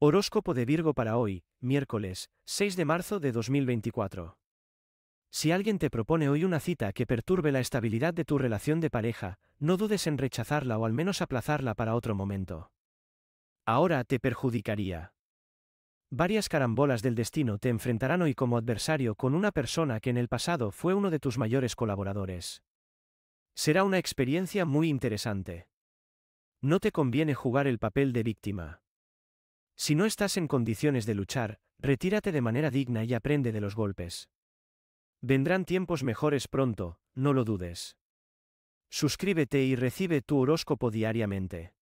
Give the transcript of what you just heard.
Horóscopo de Virgo para hoy, miércoles, 6 de marzo de 2024. Si alguien te propone hoy una cita que perturbe la estabilidad de tu relación de pareja, no dudes en rechazarla o al menos aplazarla para otro momento. Ahora te perjudicaría. Varias carambolas del destino te enfrentarán hoy como adversario con una persona que en el pasado fue uno de tus mayores colaboradores. Será una experiencia muy interesante. No te conviene jugar el papel de víctima. Si no estás en condiciones de luchar, retírate de manera digna y aprende de los golpes. Vendrán tiempos mejores pronto, no lo dudes. Suscríbete y recibe tu horóscopo diariamente.